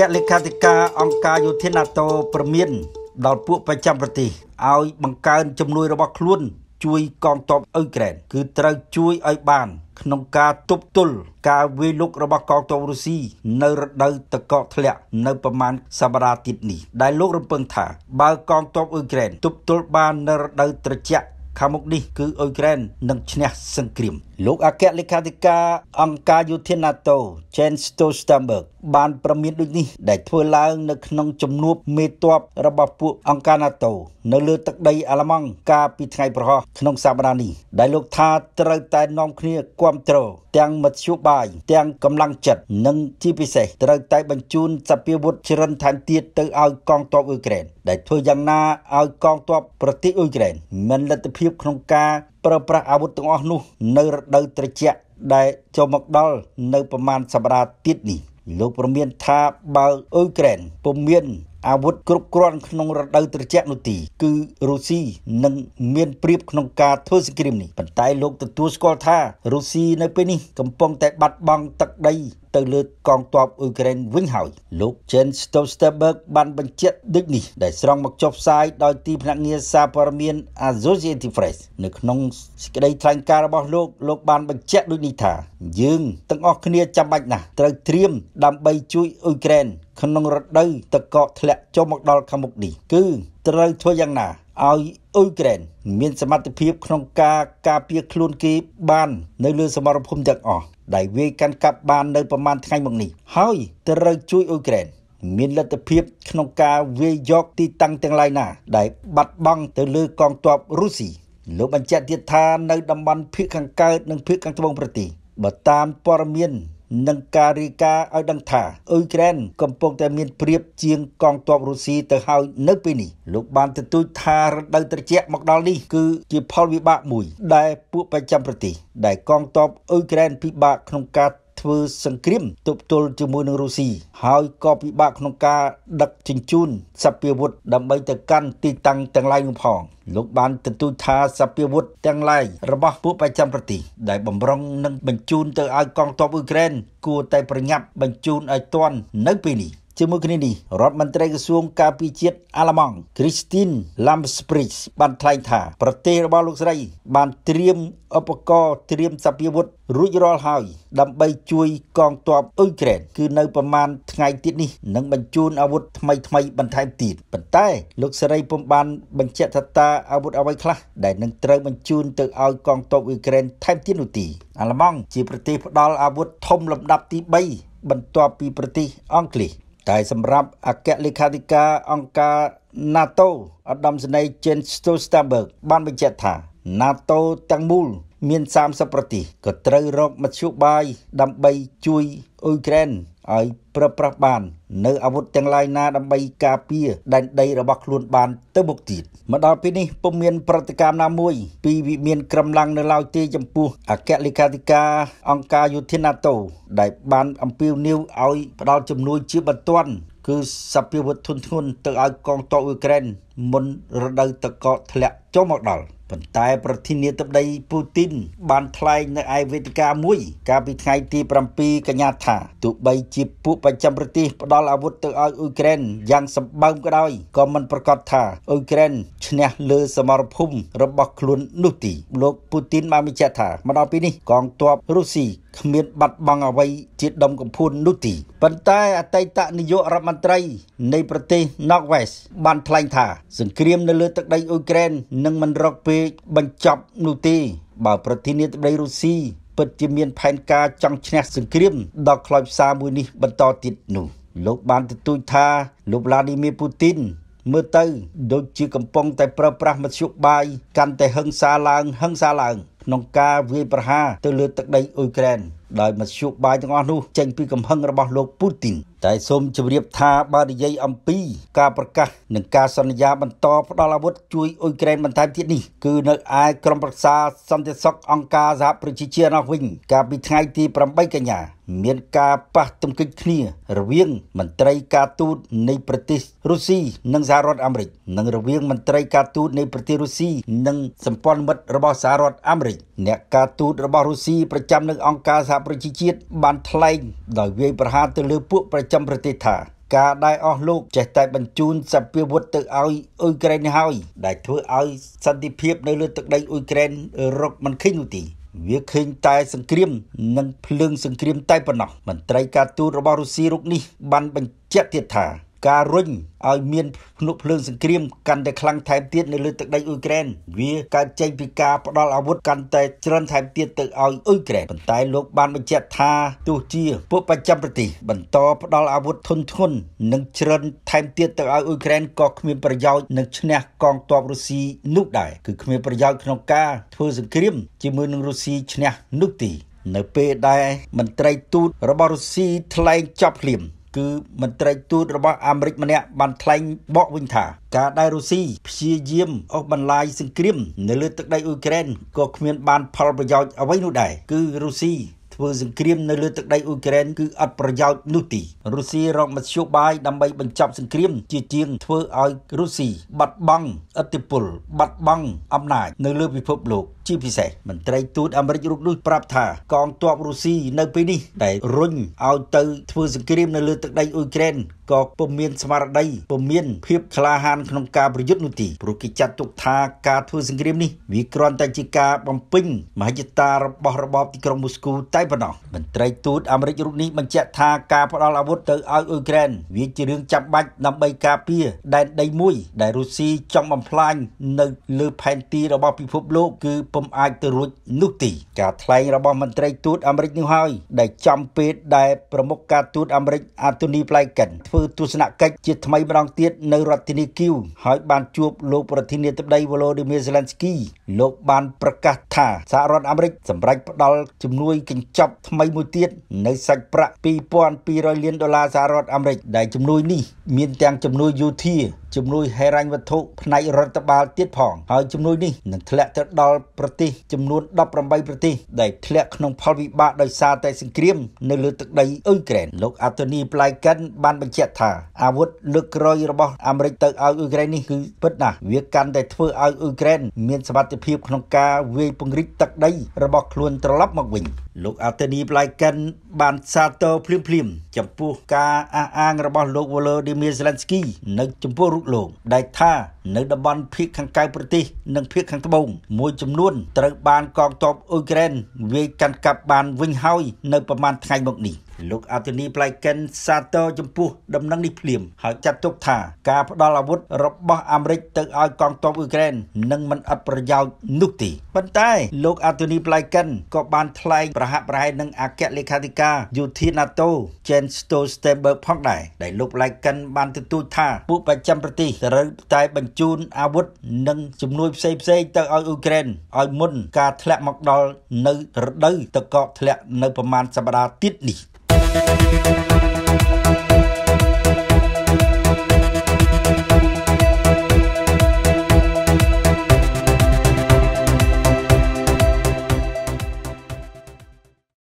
គ្គលេខាធិការអង្គការយោធា NATO ព្រមាន ដល់ពួកប្រចាំប្រទេសឲ្យបង្កើនជំនួយរបស់ខ្លួន ជួយកងទ័ពអ៊ុយក្រែនគឺត្រូវជួយឲ្យបានក្នុងការទប់ទល់ការវាយលុករបស់កងទ័ពរុស្ស៊ីនៅរដូវទឹកកកធ្លាក់នៅប្រមាណសប្តាហ៍ទៀតនេះដែលលោករំពឹងថា បើកងទ័ពអ៊ុយក្រែនទប់ទល់បាន នៅរដូវត្រជាក់ខាងមុខនេះ គឺអ៊ុយក្រែននឹងឈ្នះសង្គ្រាមលោកអគ្គលេខាធិការអង្គការយោធា NATO Jens Stoltenberg បានប្រមានដូចនេះដែលធ្វើឡើង នៅក្នុងជំនួបមេតបរបស់ពួកអង្គការ NATO នៅលើទឹកដី អាល្លឺម៉ង់កាលពីថ្ងៃប្រហោះក្នុងសប្តាហ៍នេះដែលលោកថាត្រូវតែនាំគ្នាគ្រប់គ្រងទាំងមធ្យោបាយ ទាំងកម្លាំងចិត្តនិងជាពិសេសត្រូវតែបញ្ជូនសពាវុធជ្រិនថែមទៀតទៅឲ្យកងទ័ពអ៊ុយក្រែនដែលធ្វើយ៉ាងណាឲ្យកងទ័ពប្រទេសអ៊ុយក្រែនមានលទ្ធភាពក្នុងការប្រើប្រាស់អាវុធទាំងអស់នោះនៅរដូវត្រជាក់ដែលចូលមកដល់នៅប្រមាណសប្តាហ៍ទៀតនេះលោកប្រមានថាបើអ៊ុយក្រែនពុំមានអាវុធគ្រប់គ្រាន់ក្នុងរដូវត្រជាក់នោះទីគឺរុស្ស៊ីនឹងមានប្រៀបក្នុងការធ្វើសង្គ្រាមនេះប៉ុន្តែលោកទទួលស្គាល់ថារុស្ស៊ីនៅពេលនេះកំពុងតែបាត់បង់ទឹកដីទៅលើកងទ័ពអ៊ុយក្រែនវិញហើយលោក Jens Stoltenberg បានបញ្ជាក់ដូចនេះដែលស្រង់មកចុះផ្សាយដោយទីភ្នាក់ងារសារព័ត៌មាន Associated Press នៅក្នុងសេចក្តីថ្លែងការណ៍របស់លោកលោកបានបញ្ជាក់ដូចនេះថាយើងទាំងអស់គ្នាចាំបាច់ណាស់ត្រូវត្រៀមដើម្បីជួយអ៊ុយក្រែនក្នុងរដូវទឹកកកធ្លាក់ចូលមកដល់ខាងមុខនេះគឺត្រូវធ្វើយ៉ាងណាឲ្យអ៊ុយក្រែនមាន សមត្ថភាពក្នុងការការពារខ្លួនគេបាននៅលើសមរភូមិទាំងអស់ដែលវាយកាន់កាប់បាននៅប្រមាណថ្ងៃមកនេះហើយត្រូវជួយអ៊ុយក្រែនមានលទ្ធភាព ក្នុងការវាយយក ទីតាំងទាំងឡាយណា ដែលបាត់បង់ទៅលើកងទ័ពរុស្ស៊ីលោកបញ្ជាក់ទៀតថានៅតំបន់ភៀកខាងកើត និងភៀកខាងត្បូងប្រទេសបើតាមព័ត៌មាននិងការរាយការណ៍ឲ្យដឹងថាអ៊ុយក្រែនកំពុងតែមានព្រៀបជាងកងទ័ពរុស្ស៊ីទៅហើយនៅពេលនេះលោកបានទទូចថារដូវត្រជាក់មកដល់នេះគឺជាផលវិបាកមួយ ដែលពួកប្រចាំប្រទេសដែលកងទ័ពអ៊ុយក្រែនពិបាកក្នុងការធ្វើសង្គ្រាមទប់ទល់ជាមួយនឹងរុស្ស៊ីហើយក៏ពិបាកក្នុងការដឹកជញ្ជូនសព្វាវុធដើម្បីទៅកាន់ទីតាំងទាំងឡាយនោះផង លោកបានទទូចថាសព្វាវុធទាំងឡាយរបស់ពួកប្រចាំប្រទេសដែលបំរុងនឹងបញ្ជូនទៅឲ្យកងទ័ពអ៊ុយក្រែនគួរតែប្រញាប់បញ្ជូនឲ្យទាន់នៅពេលនេះជាមួយគ្នានេះរដ្ឋមន្ត្រីក្រសួងការពារជាតិអាល្លឺម៉ង់ Christine Lambspricht បានថ្លែងថាប្រទេសរបស់លោកស្រី បានត្រៀមឧបករណ៍ត្រៀមសព្វាវុធរួចរាល់ហើយ ដើម្បីជួយកងទ័ពអ៊ុយក្រែនគឺនៅប្រមាណថ្ងៃទៀតនេះនឹងបញ្ជូនអាវុធថ្មីថ្មីបន្ថែមទៀតប៉ុន្តែលោកសេរីពុំបានបញ្ជាក់ថាតើអាវុធអ្វីខ្លះ ដែលនឹងត្រូវបញ្ជូនទៅឲ្យកងទ័ពអ៊ុយក្រែនថែមទៀតនោះទី អាល្លឺម៉ង់ជាប្រទេសផ្ដល់អាវុធធំលំដាប់ទី3បន្ទាប់ពីប្រទេសអង់គ្លេសតែសម្រាប់អគ្គលេខាធិការអង្គការ NATO ឧត្តមសេនីយ៍ Jens Stoltenberg បានបញ្ជាក់ថា NATO ទាំងមូលមាន30ប្រទេសក៏ត្រូវរកមធ្យោបាយដើម្បីជួយអ៊ុយក្រែនឲ្យ ប្រើប្រាស់បាន នៅអាវុធទាំងឡាយណា ដើម្បីការពារដែនដីរបស់ខ្លួនបានទៅមុខទៀតមកដល់ពេលនេះពុំមាន ប្រតិកម្មណាមួយ ពីវិមានក្រមឡាំងនៅឡើយទេចំពោះអគ្គលេខាធិការ អង្គការយោធា NATO ដែល បាន អំពាវនាវឲ្យផ្ដល់ជំនួយជាបន្ទាន់គឺសពាវធនធ្ងន់ទៅឲ្យកងទ័ពអ៊ុយក្រែនមុនរដូវទឹកកកធ្លាក់ចូលមកដល់ប៉ុន្តែប្រធានាធិបតីពូទីន បានថ្លែងនៅឯវេទិកាមួយ កាលពីថ្ងៃទី7កញ្ញាថាទោះបីជាពួកប្រចាំប្រទេសផ្ដល់អាវុធទៅឲ្យអ៊ុយក្រែនយ៉ាងសម្បើមក៏ដោយក៏មិនប្រកាសថាអ៊ុយក្រែនឈ្នះលើសមរភូមិរបស់ខ្លួននោះទី លោកពូទីនបានបញ្ជាក់ថាមកដល់ពេលនេះកងទ័ពរុស្ស៊ីគ្មានបាត់បង់អ្វីជាដុំកំភួននោះទីប៉ុន្តែអតីតនាយករដ្ឋមន្ត្រី នៃប្រទេស Northwest បានថ្លែងថាសង្គ្រាមនៅលើទឹកដីអ៊ុយក្រែននឹងមិនរកពេលបញ្ចប់នោះទេបើប្រធានាធិបតីរុស្ស៊ីពិតជាមានផែនការចង់ឈ្នះសង្គ្រាមដល់ខ្លោចផ្សារមួយនេះបន្តទៀតនោះលោកបានទទូចថាលោក Vladimir Putin មើលទៅដូចជាកំពុងតែប្រើប្រាស់មធ្យោបាយកាន់តែហឹង្សាឡើងហឹង្សាឡើងក្នុងការវាយប្រហារទៅលើទឹកដីអ៊ុយក្រែន។ដោយមធ្យោបាយទាំងអស់នោះចេញពីកំហឹងរបស់ លោកពូទីនតែសូមជម្រាបថាបើនិយាយអំពី ការប្រកាសនិងការសន្យាបន្តផ្តល់អាវុធជួយអ៊ុយក្រែនបន្ថែមទៀតនេះគឺនៅឯក្រមប្រឹក្សាសន្តិសុខអង្គការសហប្រជាជាតិនោះវិញ កាលពីថ្ងៃទី8កញ្ញា មាន ការប៉ះទង្គិចគ្នារវាងមន្ត្រី ការទូតនៃប្រទេសរុស្ស៊ីនិងសហរដ្ឋអាមេរិកនិង រវាងមន្ត្រី ការទូតនៃប្រទេសរុស្ស៊ីនិងសម្ព័ន្ធមិត្តរបស់សហរដ្ឋអាមេរិកអ្នកការទូតរបស់រុស្ស៊ីប្រចាំនៅអង្គការសហប្រជាជាតិបានថ្លែងដោយវាយប្រហារទៅលើពួកប្រចាំប្រទេសថាការដែលអស់លោកចេះតែបញ្ជូនសពាវុធទៅឲ្យអ៊ុយក្រែនហើយដែលធ្វើឲ្យសន្តិភាពនៅលើទឹកដីអ៊ុយក្រែនរកមិនឃើញនោះទេវាឃើញតែសង្គ្រាមនិងភ្លើងសង្គ្រាមតែប៉ុណ្ណោះមន្ត្រីការទូតរបស់រុស្ស៊ីរូបនេះបានបញ្ជាក់ទៀតថាការរុញឲ្យមានភ្នក់ភ្លើងសង្គ្រាមកាន់តែខ្លាំងថែមទៀតនៅលើទឹកដីអ៊ុយក្រែន វាកើតចេញពីការផ្ដល់អាវុធកាន់តែច្រើនថែមទៀតទៅឲ្យអ៊ុយក្រែនប៉ុន្តែលោកបានបញ្ជាក់ថាទោះជាពួកប្រចាំប្រទេសបន្តផ្ដល់អាវុធធនធ្ងន់និងច្រើនថែមទៀតទៅឲ្យអ៊ុយក្រែនក៏គ្មានប្រយោជន៍នឹងឈ្នះកងទ័ពរុស្ស៊ីនោះដែរគឺគ្មានប្រយោជន៍ក្នុងការធ្វើសង្គ្រាមជាមួយនឹងរុស្ស៊ីឈ្នះនោះទេនៅពេលដែលមន្ត្រីទូតរបស់រុស្ស៊ីថ្លែងចប់ភ្លាមគឺមន្ត្រីទូតរបស់អាមេរិកម្នាក់បានថ្លែងបកវិញថា ការដែលរុស្ស៊ីព្យាយាមអូសបន្លាយសង្គ្រាមនៅលើទឹកដីអ៊ុយក្រែនក៏គ្មាន បានផលប្រយោជន៍អ្វីនោះដែរគឺរុស្ស៊ីធ្វើសង្គ្រាមនៅលើទឹកដីអ៊ុយក្រែនគឺអត់ប្រយោជន៍នោះទេរុស្ស៊ីរកមធ្យោបាយដើម្បីបញ្ចប់សង្គ្រាម ជាជាងធ្វើឲ្យរុស្ស៊ីបាត់បង់ឥទ្ធិពលបាត់បង់អំណាចនៅលើពិភពលោកជាពិសេសមន្ត្រីទូតអាមេរិករូបនេះប្រាប់ថាកងទ័ពរុស្ស៊ីនៅពេលនេះដែលរុញឲ្យទៅធ្វើសង្គ្រាមនៅលើទឹកដីអ៊ុយក្រែនក៏ពុំមានស្មារតីពុំមាន ភាពក្លាហានក្នុងការប្រយុទ្ធនោះទេព្រោះគេចាត់ទុកថាការធ្វើសង្គ្រាមនេះវាគ្រាន់តែជាការបំពេញមហិច្ឆតារបស់របបទីក្រុងមូស្គូតែប៉ុណ្ណោះមន្ត្រីទូតអាមេរិករូបនេះបញ្ជាក់ថាការផ្តល់អាវុធទៅឲ្យអ៊ុយក្រែនវាជារឿងចាំបាច់ដើម្បីការពារដែនដីមួយដែលរុស្ស៊ីចង់បំផ្លាញនៅលើផែនទីរបស់ពិភពលោកគឺពពុំអាចទៅរួចនោះទីការថ្លែងរបស់មន្ត្រីទូតអាមេរិកនោះហើយដែលចំពេលដែលប្រមុខការទូតអាមេរិកអាតូនីប្លែកិនធ្វើទស្សនកិច្ចជាថ្មីម្ដងទៀតនៅរដ្ឋធានីគីវហើយបានជួបលោកប្រធានាធិបតីវ៉ូឡូឌីមៀសេឡិនស្គី លោកបានប្រកាសថាសហរដ្ឋអាមេរិក សម្រេចផ្ដល់ជំនួយកញ្ចប់ថ្មីមួយទៀតនៅសាច់ប្រាក់2200លានដុល្លារសហរដ្ឋអាមេរិក ដែលជំនួយនេះមានទាំងជំនួយយោធាជំនួយហិរញ្ញវត្ថុផ្នែករដ្ឋបាលទៀតផងហើយជំនួយនេះនឹងធ្លាក់ទៅដល់ប្រទេសចំនួន18ប្រទេសដែលធ្លាក់ក្នុងផលវិបាកដោយសារតែសង្គ្រាម នៅលើទឹកដីអ៊ុយក្រែនលោកអាតូនីប្លៃកិនបានបញ្ជាក់ថាអាវុធលើកក្រោយរបស់អាមេរិកទៅឲ្យអ៊ុយក្រែននេះគឺពិតណាស់វាកាន់តែធ្វើឲ្យអ៊ុយក្រែនមានសមត្ថភាពក្នុងការវាយពង្រីកទឹកដីរបស់ខ្លួនត្រឡប់មកវិញលោកអាតេនីប្លៃកិនបានសាទរភ្លាមភ្លាមចំពោះការអះអាងរបស់លោកវ៉ូឡូឌីមៀសេឡាន់ស្គីនៅចំពោះរូបលោកដែលថានៅតំបន់ភៀកខាងកៅប្រទេស និងភៀកខាងត្បូងមួយចំនួនត្រូវបានកងទ័ពអ៊ុយក្រែនវាយកាន់កាប់បានវិញហើយនៅប្រមាណថ្ងៃមកនេះលោកអាទូនីប្លៃកិន សាទរចំពោះដំណឹងនេះភ្លាមហើយចាត់ទុកថាការផ្ដល់អាវុធរបស់អាមេរិកទៅឲ្យកងទ័ពអ៊ុយក្រែននឹងមិនអត់ប្រយោជន៍នោះទេប៉ុន្តែលោកអាទូនីប្លៃកិនក៏បានថ្លែងប្រហាក់ប្រហែលនឹងអគ្គលេខាធិការយោធា NATO Jens Stoltenberg ផងដែរដែលលោកប្លៃកិនបានទទូចថាពួកប្រចាំប្រទេសត្រូវតែបញ្ជូនអាវុធនិងជំនួយផ្សេងផ្សេងទៅឲ្យអ៊ុយក្រែនឲ្យមុន ការធ្លាក់មកដល់នៅរដូវទឹកកកធ្លាក់នៅប្រមាណសប្តាហ៍ទៀតនេះ you.